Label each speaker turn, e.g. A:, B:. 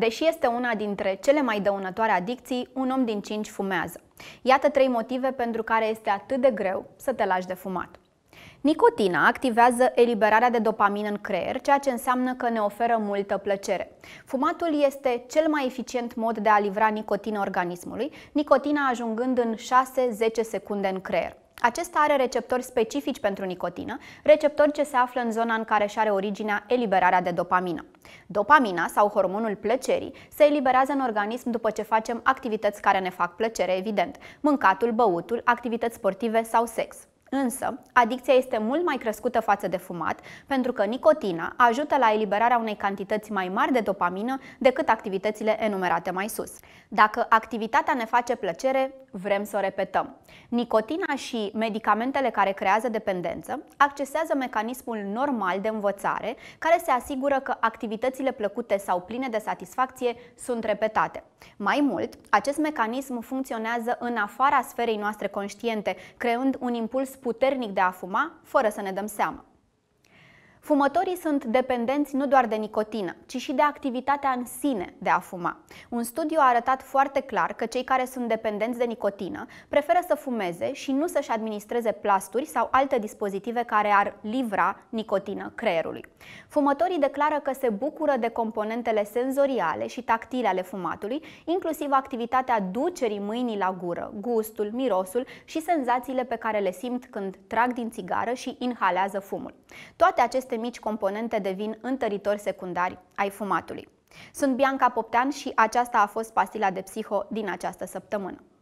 A: Deși este una dintre cele mai dăunătoare adicții, un om din cinci fumează. Iată trei motive pentru care este atât de greu să te lași de fumat. Nicotina activează eliberarea de dopamină în creier, ceea ce înseamnă că ne oferă multă plăcere. Fumatul este cel mai eficient mod de a livra nicotină organismului, nicotina ajungând în 6-10 secunde în creier. Acesta are receptori specifici pentru nicotină, receptori ce se află în zona în care și are originea eliberarea de dopamină. Dopamina sau hormonul plăcerii se eliberează în organism după ce facem activități care ne fac plăcere, evident, mâncatul, băutul, activități sportive sau sex. Însă, adicția este mult mai crescută față de fumat, pentru că nicotina ajută la eliberarea unei cantități mai mari de dopamină decât activitățile enumerate mai sus. Dacă activitatea ne face plăcere, vrem să o repetăm. Nicotina și medicamentele care creează dependență accesează mecanismul normal de învățare, care se asigură că activitățile plăcute sau pline de satisfacție sunt repetate. Mai mult, acest mecanism funcționează în afara sferei noastre conștiente, creând un impuls puternic de a fuma, fără să ne dăm seama. Fumătorii sunt dependenți nu doar de nicotină, ci și de activitatea în sine de a fuma. Un studiu a arătat foarte clar că cei care sunt dependenți de nicotină preferă să fumeze și nu să-și administreze plasturi sau alte dispozitive care ar livra nicotină creierului. Fumătorii declară că se bucură de componentele senzoriale și tactile ale fumatului, inclusiv activitatea ducerii mâinii la gură, gustul, mirosul și senzațiile pe care le simt când trag din țigară și inhalează fumul. Toate aceste aceste mici componente devin întăritori secundari ai fumatului. Sunt Bianca Poptean și aceasta a fost pastila de psiho din această săptămână.